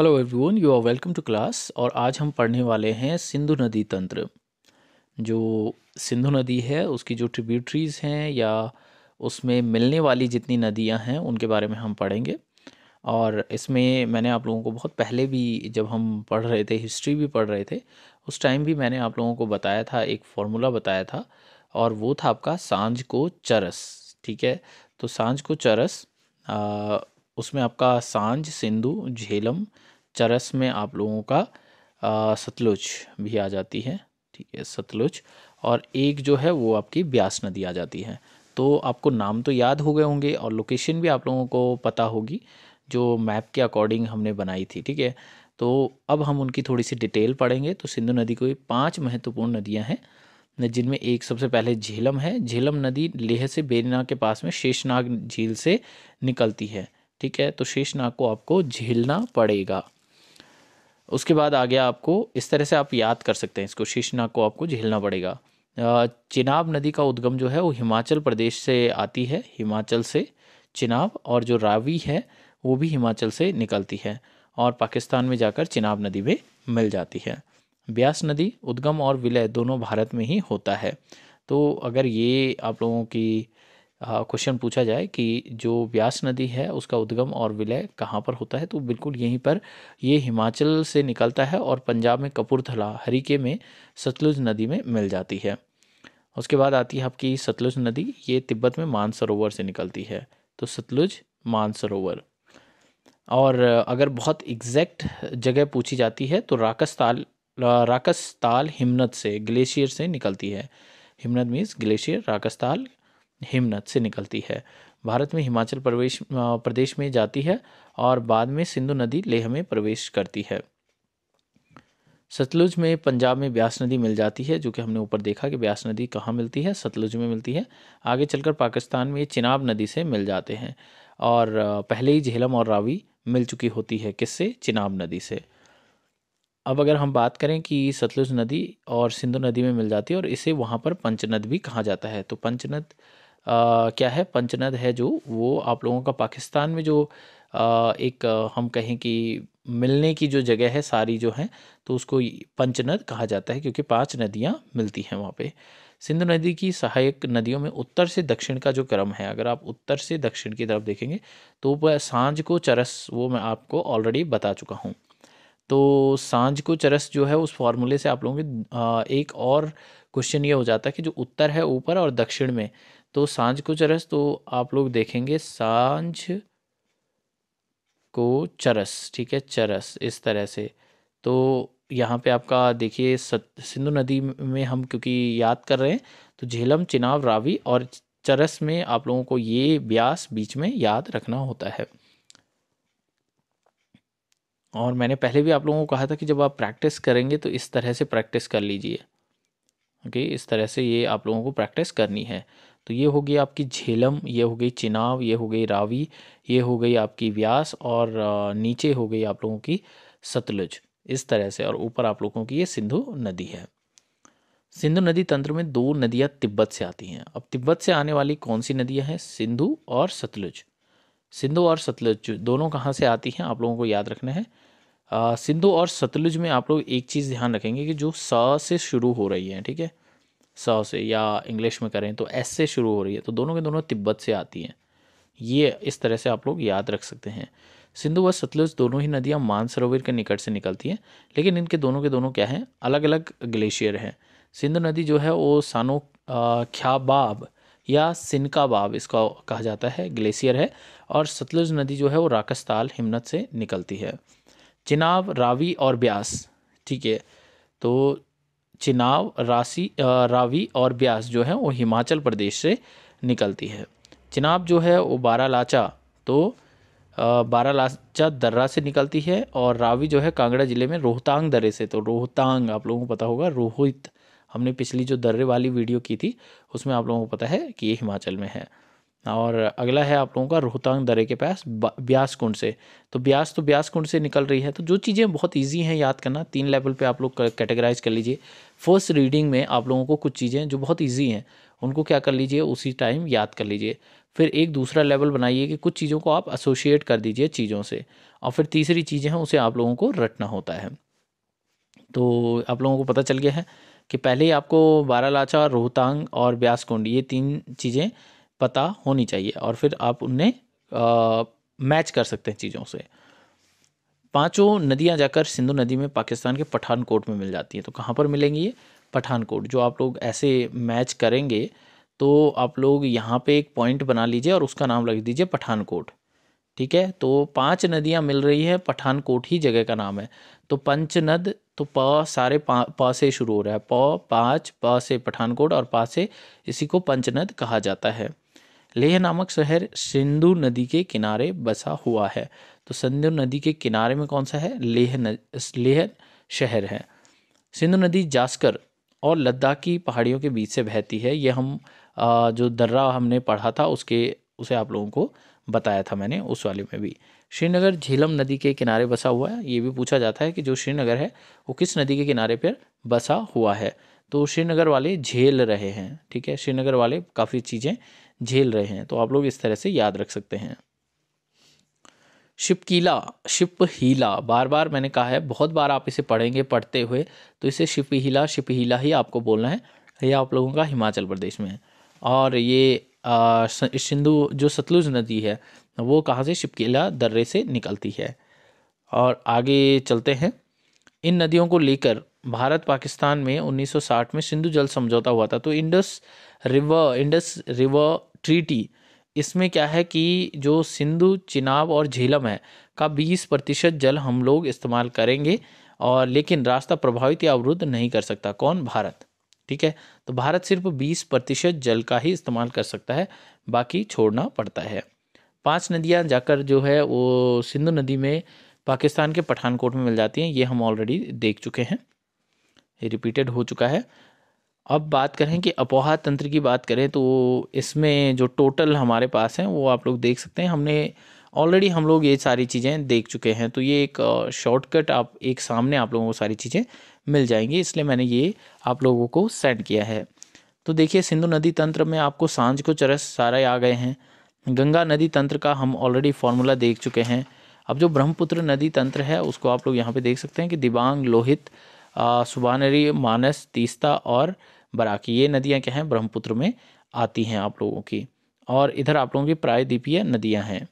hello everyone you are welcome to class और आज हम पढ़ने वाले हैं सिंधु नदी तंत्र जो सिंधु नदी है उसकी जो ट्रिब्यूटरीज़ हैं या उसमें मिलने वाली जितनी नदियां हैं उनके बारे में हम पढ़ेंगे और इसमें मैंने आप लोगों को बहुत पहले भी जब हम पढ़ रहे थे हिस्ट्री भी पढ़ रहे थे उस टाइम भी मैंने आप लोगों को बताया था एक फॉर्मूला बताया था और वो था आपका सांझ को चरस ठीक है तो सांझ को चरस आ, उसमें आपका सांझ सिंधु झेलम चरस में आप लोगों का आ, सतलुज भी आ जाती है ठीक है सतलुज और एक जो है वो आपकी ब्यास नदी आ जाती है तो आपको नाम तो याद हो गए होंगे और लोकेशन भी आप लोगों को पता होगी जो मैप के अकॉर्डिंग हमने बनाई थी ठीक है तो अब हम उनकी थोड़ी सी डिटेल पढ़ेंगे तो सिंधु नदी को पांच महत्वपूर्ण नदियां हैं जिनमें एक सबसे पहले झेलम है झेलम नदी लेह से बेरना के पास में शेषनाग झील से निकलती है ठीक है तो शेषनाग को आपको झेलना पड़ेगा उसके बाद आ गया आपको इस तरह से आप याद कर सकते हैं इसको शीशनाग को आपको झेलना पड़ेगा चिनाब नदी का उद्गम जो है वो हिमाचल प्रदेश से आती है हिमाचल से चिनाब और जो रावी है वो भी हिमाचल से निकलती है और पाकिस्तान में जाकर चिनाब नदी में मिल जाती है ब्यास नदी उद्गम और विलय दोनों भारत में ही होता है तो अगर ये आप लोगों की क्वेश्चन पूछा जाए कि जो व्यास नदी है उसका उद्गम और विलय कहाँ पर होता है तो बिल्कुल यहीं पर ये हिमाचल से निकलता है और पंजाब में कपूरथला हरीके में सतलुज नदी में मिल जाती है उसके बाद आती है आपकी सतलुज नदी ये तिब्बत में मानसरोवर से निकलती है तो सतलुज मानसरोवर और अगर बहुत एग्जैक्ट जगह पूछी जाती है तो राकस ताल राकस ताल हिमनत से ग्लेशियर से निकलती है हिमनत मीन्स ग्लेशियर राकस ताल हिमनद से निकलती है भारत में हिमाचल प्रवेश प्रदेश में जाती है और बाद में सिंधु नदी लेह में प्रवेश करती है सतलुज में पंजाब में ब्यास नदी मिल जाती है जो कि हमने ऊपर देखा कि ब्यास नदी कहाँ मिलती है सतलुज में मिलती है आगे चलकर पाकिस्तान में चिनाब नदी से मिल जाते हैं और पहले ही झेलम और रावी मिल चुकी होती है किससे चिनाब नदी से अब अगर हम बात करें कि सतलुज नदी और सिंधु नदी में मिल जाती है और इसे वहाँ पर पंचनद भी कहा जाता है तो पंचनद आ, क्या है पंचनद है जो वो आप लोगों का पाकिस्तान में जो आ, एक हम कहें कि मिलने की जो जगह है सारी जो है तो उसको पंचनद कहा जाता है क्योंकि पांच नदियाँ मिलती हैं वहाँ पे सिंधु नदी की सहायक नदियों में उत्तर से दक्षिण का जो क्रम है अगर आप उत्तर से दक्षिण की तरफ देखेंगे तो वह सांझ को चरस वो मैं आपको ऑलरेडी बता चुका हूँ तो सांझ को चरस जो है उस फॉर्मूले से आप लोगों के एक और क्वेश्चन ये हो जाता है कि जो उत्तर है ऊपर और दक्षिण में तो सांझ को चरस तो आप लोग देखेंगे सांझ को चरस ठीक है चरस इस तरह से तो यहाँ पे आपका देखिए सिंधु नदी में हम क्योंकि याद कर रहे हैं तो झेलम चिनाव रावी और चरस में आप लोगों को ये ब्यास बीच में याद रखना होता है और मैंने पहले भी आप लोगों को कहा था कि जब आप प्रैक्टिस करेंगे तो इस तरह से प्रैक्टिस कर लीजिए ओके इस तरह से ये आप लोगों को प्रैक्टिस करनी है तो ये हो गई आपकी झेलम ये हो गई चिनाव ये हो गई रावी ये हो गई आपकी व्यास और नीचे हो गई आप लोगों की सतलुज इस तरह से और ऊपर आप लोगों की ये सिंधु नदी है सिंधु नदी तंत्र में दो नदियाँ तिब्बत से आती हैं अब तिब्बत से आने वाली कौन सी नदियाँ हैं सिंधु और सतलुज सिंधु और सतलुज दोनों कहाँ से आती हैं आप लोगों को याद रखना है सिंधु और सतलुज में आप लोग एक चीज़ ध्यान रखेंगे कि जो स से शुरू हो रही है ठीक है सौ से या इंग्लिश में करें तो एस से शुरू हो रही है तो दोनों के दोनों तिब्बत से आती हैं ये इस तरह से आप लोग याद रख सकते हैं सिंधु व सतलुज दोनों ही नदियाँ मानसरोवर के निकट से निकलती हैं लेकिन इनके दोनों के दोनों क्या हैं अलग अलग ग्लेशियर हैं सिंधु नदी जो है वो सानो ख्याबाब या सिनकाबाब इसका कहा जाता है ग्लेशियर है और सतलुज नदी जो है वो राकस्ताल हिमनत से निकलती है चिनाब रावी और ब्यास ठीक है तो चिनाव राशि रावी और ब्यास जो है वो हिमाचल प्रदेश से निकलती है चिनाब जो है वो बारालाचा लाचा तो बारालाचा लाचा दर्रा से निकलती है और रावी जो है कांगड़ा ज़िले में रोहतांग दर्रे से तो रोहतांग आप लोगों को पता होगा रोहित हमने पिछली जो दर्रे वाली वीडियो की थी उसमें आप लोगों को पता है कि ये हिमाचल में है और अगला है आप लोगों का रोहतांग दरे के पास ब्यास कुंड से तो ब्यास तो ब्यास कुंड से निकल रही है तो जो चीज़ें बहुत ईजी हैं याद करना तीन लेवल पे आप लोग कैटेगराइज कर लीजिए फर्स्ट रीडिंग में आप लोगों को कुछ चीज़ें जो बहुत ईजी हैं उनको क्या कर लीजिए उसी टाइम याद कर लीजिए फिर एक दूसरा लेवल बनाइए कि कुछ चीज़ों को आप एसोशिएट कर दीजिए चीज़ों से और फिर तीसरी चीज़ें हैं उसे आप लोगों को रटना होता है तो आप लोगों को पता चल गया है कि पहले ही आपको बारालाचा रोहतांग और ब्यास कुंड ये तीन चीज़ें पता होनी चाहिए और फिर आप उन्हें मैच कर सकते हैं चीज़ों से पांचों नदियां जाकर सिंधु नदी में पाकिस्तान के पठानकोट में मिल जाती हैं तो कहाँ पर मिलेंगी ये पठानकोट जो आप लोग ऐसे मैच करेंगे तो आप लोग यहाँ पे एक पॉइंट बना लीजिए और उसका नाम रख दीजिए पठानकोट ठीक है तो पांच नदियाँ मिल रही है पठानकोट ही जगह का नाम है तो पंचनद तो प सारे पा, प से शुरू हो रहा है प पाँच प से पठानकोट और पा से इसी को पंचनद कहा जाता है लेह नामक शहर सिंधु नदी के किनारे बसा हुआ है तो सिंधु नदी के किनारे में कौन सा है लेह न, लेह शहर है सिंधु नदी जास्कर और लद्दाख की पहाड़ियों के बीच से बहती है यह हम जो दर्रा हमने पढ़ा था उसके उसे आप लोगों को बताया था मैंने उस वाले में भी श्रीनगर झीलम नदी के किनारे बसा हुआ है ये भी पूछा जाता है कि जो श्रीनगर है वो किस नदी के किनारे पर बसा हुआ है तो श्रीनगर वाले झेल रहे हैं ठीक है श्रीनगर वाले काफ़ी चीज़ें झेल रहे हैं तो आप लोग इस तरह से याद रख सकते हैं शिप कीला शिप हीला बार बार मैंने कहा है बहुत बार आप इसे पढ़ेंगे पढ़ते हुए तो इसे शिप हीला शिप हीला ही आपको बोलना है ये आप लोगों का हिमाचल प्रदेश में है और ये सिंधु जो सतलुज नदी है वो कहाँ से शिपकीला दर्रे से निकलती है और आगे चलते हैं इन नदियों को लेकर भारत पाकिस्तान में 1960 में सिंधु जल समझौता हुआ था तो Indus river Indus river treaty इसमें क्या है कि जो सिंधु चिनाब और झेलम है का 20 प्रतिशत जल हम लोग इस्तेमाल करेंगे और लेकिन रास्ता प्रभावित या अवरुद्ध नहीं कर सकता कौन भारत ठीक है तो भारत सिर्फ 20 प्रतिशत जल का ही इस्तेमाल कर सकता है बाकी छोड़ना पड़ता है पांच नदियां जाकर जो है वो सिंधु नदी में पाकिस्तान के पठानकोट में मिल जाती हैं ये हम ऑलरेडी देख चुके हैं ये रिपीटेड हो चुका है अब बात करें कि अपोहा तंत्र की बात करें तो इसमें जो टोटल हमारे पास हैं वो आप लोग देख सकते हैं हमने ऑलरेडी हम लोग ये सारी चीज़ें देख चुके हैं तो ये एक शॉर्टकट आप एक सामने आप लोगों को सारी चीज़ें मिल जाएंगी इसलिए मैंने ये आप लोगों को सेंड किया है तो देखिए सिंधु नदी तंत्र में आपको सांझ को चरस सारे आ गए हैं गंगा नदी तंत्र का हम ऑलरेडी फॉर्मूला देख चुके हैं अब जो ब्रह्मपुत्र नदी तंत्र है उसको आप लोग यहाँ पे देख सकते हैं कि दिबांग लोहित सुबानरी मानस तीस्ता और बराकी ये नदियाँ क्या हैं ब्रह्मपुत्र में आती हैं आप लोगों की और इधर आप लोगों की प्रायद्वीपीय नदियाँ हैं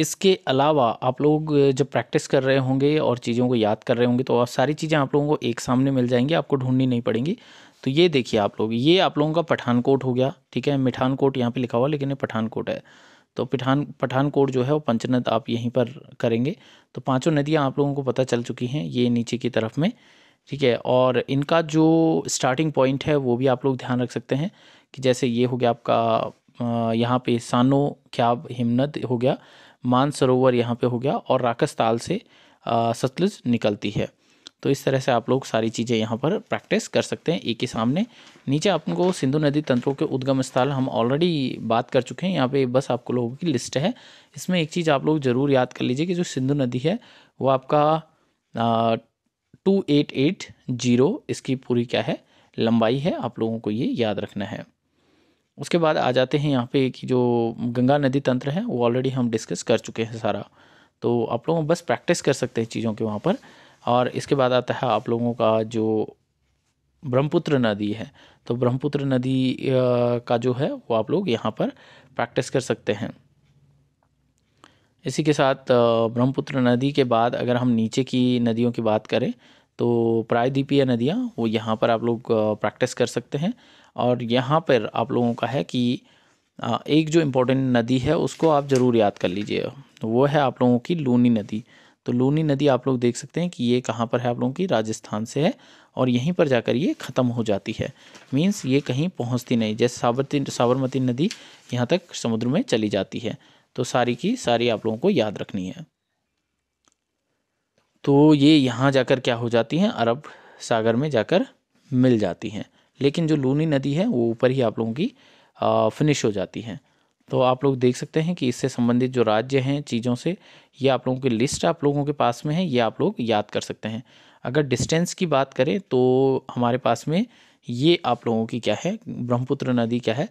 इसके अलावा आप लोग जब प्रैक्टिस कर रहे होंगे और चीज़ों को याद कर रहे होंगे तो सारी चीज़ें आप लोगों को एक सामने मिल जाएंगी आपको ढूंढनी नहीं पड़ेंगी तो ये देखिए आप लोग ये आप लोगों का पठानकोट हो गया ठीक है मिठानकोट यहाँ पे लिखा हुआ लेकिन ये पठानकोट है तो पठान पठानकोट जो है वो पंचनद आप यहीं पर करेंगे तो पाँचों नदियाँ आप लोगों को पता चल चुकी हैं ये नीचे की तरफ में ठीक है और इनका जो स्टार्टिंग पॉइंट है वो भी आप लोग ध्यान रख सकते हैं कि जैसे ये हो गया आपका यहाँ पे सानो क्या हिमनद हो गया मानसरोवर यहाँ पे हो गया और राकस ताल से सतलुज निकलती है तो इस तरह से आप लोग सारी चीज़ें यहाँ पर प्रैक्टिस कर सकते हैं एक ही सामने नीचे आपको सिंधु नदी तंत्रों के उद्गम स्थल हम ऑलरेडी बात कर चुके हैं यहाँ पे बस आपको लोगों की लिस्ट है इसमें एक चीज़ आप लोग ज़रूर याद कर लीजिए कि जो सिंधु नदी है वो आपका टू एट एट जीरो इसकी पूरी क्या है लंबाई है आप लोगों को ये याद रखना है उसके बाद आ जाते हैं यहाँ पे कि जो गंगा नदी तंत्र है वो ऑलरेडी हम डिस्कस कर चुके हैं सारा तो आप लोग बस प्रैक्टिस कर सकते हैं चीज़ों के वहाँ पर और इसके बाद आता है आप लोगों का जो ब्रह्मपुत्र नदी है तो ब्रह्मपुत्र नदी का जो है वो आप लोग यहाँ पर प्रैक्टिस कर सकते हैं इसी के साथ ब्रह्मपुत्र नदी के बाद अगर हम नीचे की नदियों की बात करें तो प्रायद्वीपीय नदियाँ वो यहाँ पर आप लोग प्रैक्टिस कर सकते हैं और यहाँ पर आप लोगों का है कि एक जो इम्पोर्टेंट नदी है उसको आप ज़रूर याद कर लीजिए वो है आप लोगों की लूनी नदी तो लूनी नदी आप लोग देख सकते हैं कि ये कहाँ पर है आप लोगों की राजस्थान से है और यहीं पर जाकर ये ख़त्म हो जाती है मीन्स ये कहीं पहुँचती नहीं जैसे साबरती साबरमती नदी यहाँ तक समुद्र में चली जाती है तो सारी की सारी आप लोगों को याद रखनी है तो ये यहाँ जाकर क्या हो जाती हैं अरब सागर में जाकर मिल जाती हैं लेकिन जो लूनी नदी है वो ऊपर ही आप लोगों की फिनिश हो जाती हैं तो आप लोग देख सकते हैं कि इससे संबंधित जो राज्य हैं चीज़ों से ये आप लोगों की लिस्ट आप लोगों के पास में है ये आप लोग याद कर सकते हैं अगर डिस्टेंस की बात करें तो हमारे पास में ये आप लोगों की क्या है ब्रह्मपुत्र नदी क्या है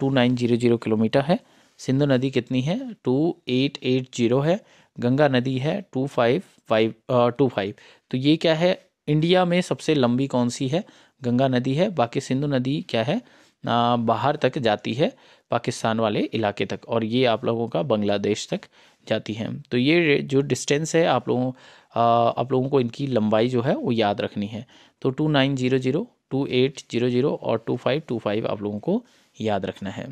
two nine zero zero kilometre है सिंधु नदी कितनी है टू एट एट जीरो है गंगा नदी है two five five two five तो ये क्या है इंडिया में सबसे लंबी कौन सी है गंगा नदी है बाकी सिंधु नदी क्या है आ, बाहर तक जाती है पाकिस्तान वाले इलाके तक और ये आप लोगों का बांग्लादेश तक जाती है तो ये जो डिस्टेंस है आप लोगों आप लोगों को इनकी लंबाई जो है वो याद रखनी है तो two nine zero zero two eight zero zero और टू फाइव टू फाइव आप लोगों को याद रखना है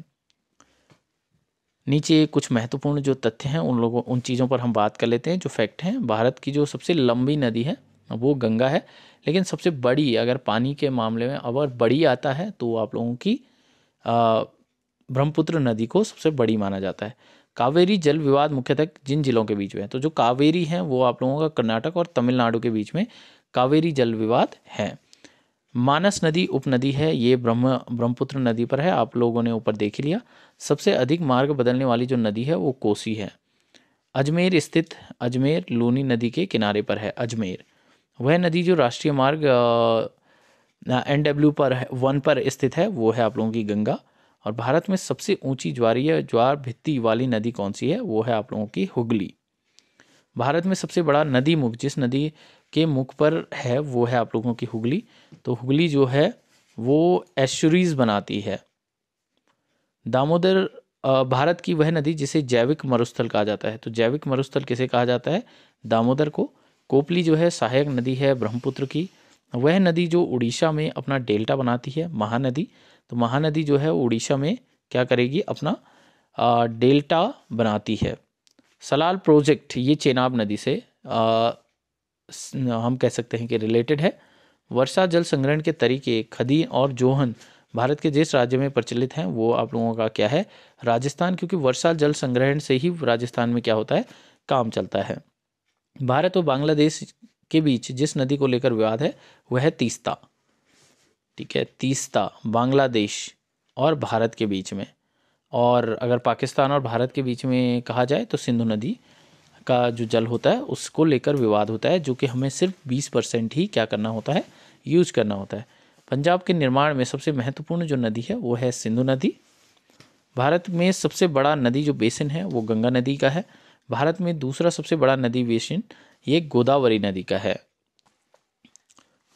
नीचे कुछ महत्वपूर्ण जो तथ्य हैं उन लोगों उन चीज़ों पर हम बात कर लेते हैं जो फैक्ट हैं भारत की जो सबसे लंबी नदी है वो गंगा है लेकिन सबसे बड़ी अगर पानी के मामले में अगर बड़ी आता है तो आप लोगों की ब्रह्मपुत्र नदी को सबसे बड़ी माना जाता है कावेरी जल विवाद मुख्यतः जिन जिलों के बीच में है तो जो कावेरी हैं वो आप लोगों का कर्नाटक और तमिलनाडु के बीच में कावेरी जल विवाद है मानस नदी उपनदी है ये ब्रह्म ब्रह्मपुत्र नदी पर है आप लोगों ने ऊपर देख लिया सबसे अधिक मार्ग बदलने वाली जो नदी है वो कोसी है अजमेर स्थित अजमेर लूनी नदी के किनारे पर है अजमेर वह नदी जो राष्ट्रीय मार्ग एन डब्ल्यू पर है वन पर स्थित है वो है आप लोगों की गंगा और भारत में सबसे ऊंची ज्वारीय ज्वार भित्ती वाली नदी कौन सी है वो है आप लोगों की हुगली भारत में सबसे बड़ा नदी मुख जिस नदी के मुख पर है वो है आप लोगों की हुगली तो हुगली जो है वो एश्यूरीज बनाती है दामोदर भारत की वह नदी जिसे जैविक मरुस्थल कहा जाता है तो जैविक मरुस्थल किसे कहा जाता है दामोदर को कोपली जो है सहायक नदी है ब्रह्मपुत्र की वह नदी जो उड़ीसा में अपना डेल्टा बनाती है महानदी तो महानदी जो है उड़ीसा में क्या करेगी अपना डेल्टा बनाती है सलाल प्रोजेक्ट ये चेनाब नदी से आ, हम कह सकते हैं कि रिलेटेड है वर्षा जल संग्रहण के तरीके खदी और जोहन भारत के जिस राज्य में प्रचलित हैं वो आप लोगों का क्या है राजस्थान क्योंकि वर्षा जल संग्रहण से ही राजस्थान में क्या होता है काम चलता है भारत और बांग्लादेश के बीच जिस नदी को लेकर विवाद है वह है तीस्ता ठीक है तीस्ता बांग्लादेश और भारत के बीच में और अगर पाकिस्तान और भारत के बीच में कहा जाए तो सिंधु नदी का जो जल होता है उसको लेकर विवाद होता है जो कि हमें सिर्फ बीस परसेंट ही क्या करना होता है यूज करना होता है पंजाब के निर्माण में सबसे महत्वपूर्ण जो नदी है वो है सिंधु नदी भारत में सबसे बड़ा नदी जो बेसिन है वो गंगा नदी का है भारत में दूसरा सबसे बड़ा नदी बेसिन ये गोदावरी नदी का है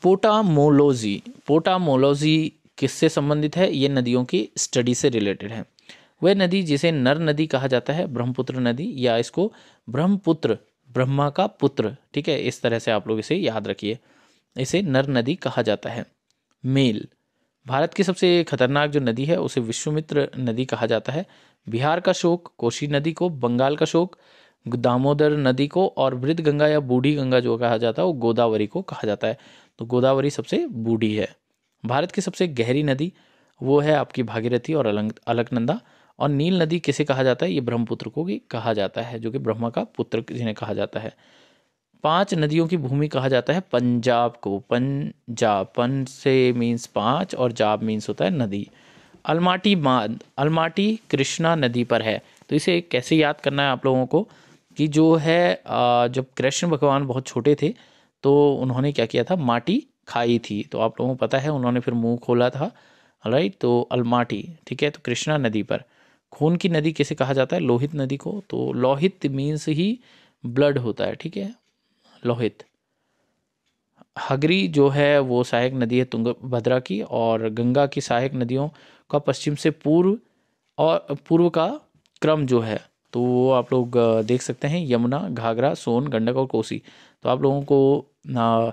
पोटामोलोजी पोटामोलोजी किससे संबंधित है ये नदियों की स्टडी से रिलेटेड है वह नदी जिसे नर नदी कहा जाता है ब्रह्मपुत्र नदी या इसको ब्रह्मपुत्र ब्रह्मा का पुत्र ठीक है इस तरह से आप लोग इसे याद रखिए इसे नर नदी कहा जाता है मेल भारत की सबसे खतरनाक जो नदी है उसे विश्वमित्र नदी कहा जाता है बिहार का शोक कोशी नदी को बंगाल का शोक दामोदर नदी को और वृद्ध गंगा या बूढ़ी गंगा जो कहा जाता है वो गोदावरी को कहा जाता है तो गोदावरी सबसे बूढ़ी है भारत की सबसे गहरी नदी वो है आपकी भागीरथी और अलंग अलकनंदा और नील नदी किसे कहा जाता है ये ब्रह्मपुत्र को भी कहा जाता है जो कि ब्रह्मा का पुत्र जिन्हें कहा जाता है पांच नदियों की भूमि कहा जाता है पंजाब को पंजाब पन से मीन्स पांच और जाब मीन्स होता है नदी अलमाटी बांध अलमाटी कृष्णा नदी पर है तो इसे कैसे याद करना है आप लोगों को कि जो है जब कृष्ण भगवान बहुत छोटे थे तो उन्होंने क्या किया था माटी खाई थी तो आप लोगों को पता है उन्होंने फिर मुंह खोला था राइट तो अलमाटी ठीक है तो कृष्णा नदी पर खून की नदी कैसे कहा जाता है लोहित नदी को तो लोहित मीन्स ही ब्लड होता है ठीक है लोहित हगरी जो है वो सहायक नदी है तुंगभद्रा की और गंगा की सहायक नदियों का पश्चिम से पूर्व और पूर्व का क्रम जो है तो वो आप लोग देख सकते हैं यमुना घाघरा सोन गंडक और कोसी तो आप लोगों को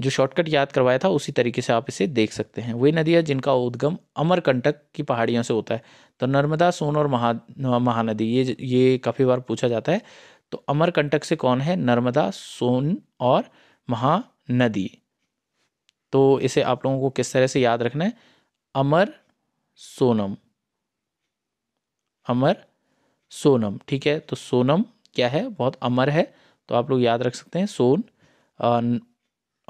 जो शॉर्टकट याद करवाया था उसी तरीके से आप इसे देख सकते हैं वे नदियाँ जिनका उद्गम अमरकंटक की पहाड़ियों से होता है तो नर्मदा सोन और महा महानदी ये ये काफ़ी बार पूछा जाता है तो अमरकंटक से कौन है नर्मदा सोन और महानदी तो इसे आप लोगों को किस तरह से याद रखना है अमर सोनम अमर सोनम ठीक है तो सोनम क्या है बहुत अमर है तो आप लोग याद रख सकते हैं सोन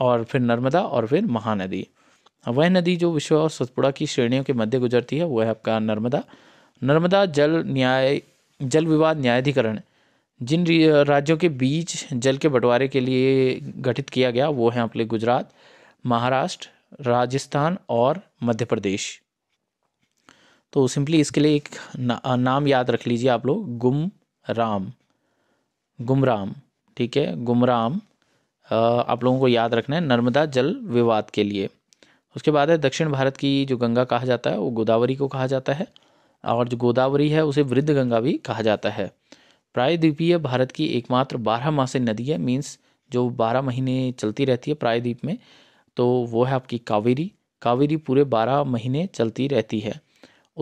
और फिर नर्मदा और फिर महानदी वह नदी जो विश्व और सतपुड़ा की श्रेणियों के मध्य गुजरती है वह है आपका नर्मदा नर्मदा जल न्याय जल विवाद न्यायाधिकरण जिन राज्यों के बीच जल के बंटवारे के लिए गठित किया गया वो हैं आपके गुजरात महाराष्ट्र राजस्थान और मध्य प्रदेश तो सिंपली इसके लिए एक ना, नाम याद रख लीजिए आप लोग गुम राम गुमराम ठीक है गुमराम आप लोगों को याद रखना है नर्मदा जल विवाद के लिए उसके बाद है दक्षिण भारत की जो गंगा कहा जाता है वो गोदावरी को कहा जाता है और जो गोदावरी है उसे वृद्ध गंगा भी कहा जाता है प्रायद्वीपीय भारत की एकमात्र बारह मासे नदी है मीन्स जो बारह महीने चलती रहती है प्रायद्वीप में तो वो है आपकी कावेरी कावेरी पूरे बारह महीने चलती रहती है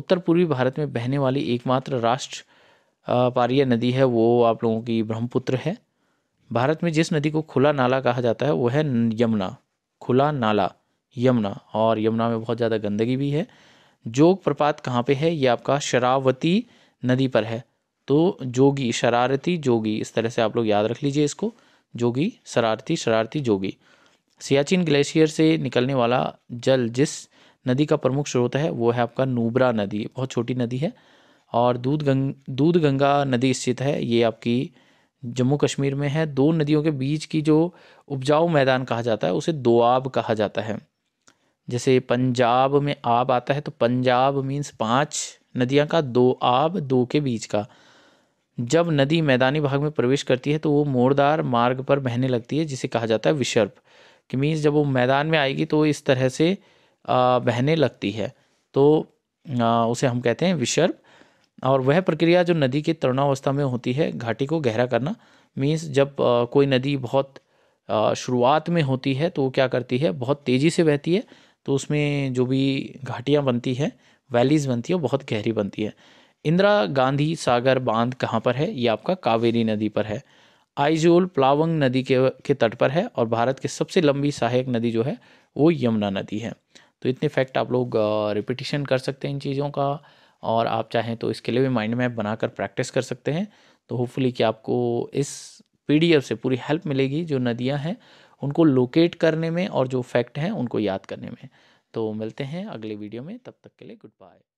उत्तर पूर्वी भारत में बहने वाली एकमात्र राष्ट्र पारिया नदी है वो आप लोगों की ब्रह्मपुत्र है भारत में जिस नदी को खुला नाला कहा जाता है वो है यमुना खुला नाला यमुना और यमुना में बहुत ज़्यादा गंदगी भी है जोग प्रपात कहाँ पे है ये आपका शरावती नदी पर है तो जोगी शरारती जोगी इस तरह से आप लोग याद रख लीजिए इसको जोगी शरारती शरारती जोगी सियाचिन ग्लेशियर से निकलने वाला जल जिस नदी का प्रमुख स्रोत है वो है आपका नूबरा नदी बहुत छोटी नदी है और दूध गंग दूध गंगा नदी स्थित है ये आपकी जम्मू कश्मीर में है दो नदियों के बीच की जो उपजाऊ मैदान कहा जाता है उसे दोआब कहा जाता है जैसे पंजाब में आब आता है तो पंजाब मीन्स पांच नदियाँ का दो आब दो के बीच का जब नदी मैदानी भाग में प्रवेश करती है तो वो मोड़दार मार्ग पर बहने लगती है जिसे कहा जाता है विशर्प कि मीन्स जब वो मैदान में आएगी तो इस तरह से बहने लगती है तो उसे हम कहते हैं विशर्प और वह प्रक्रिया जो नदी के तरुणावस्था में होती है घाटी को गहरा करना मीन्स जब कोई नदी बहुत शुरुआत में होती है तो वो क्या करती है बहुत तेज़ी से बहती है तो उसमें जो भी घाटियाँ बनती हैं वैलीज़ बनती है बहुत गहरी बनती है इंदिरा गांधी सागर बांध कहाँ पर है ये आपका कावेरी नदी पर है आइजोल प्लावंग नदी के के तट पर है और भारत के सबसे लंबी सहायक नदी जो है वो यमुना नदी है तो इतने फैक्ट आप लोग रिपीटिशन कर सकते हैं इन चीज़ों का और आप चाहें तो इसके लिए भी माइंड मैप बनाकर प्रैक्टिस कर सकते हैं तो होपफुली कि आपको इस पी से पूरी हेल्प मिलेगी जो नदियाँ हैं उनको लोकेट करने में और जो फैक्ट हैं उनको याद करने में तो मिलते हैं अगले वीडियो में तब तक के लिए गुड बाय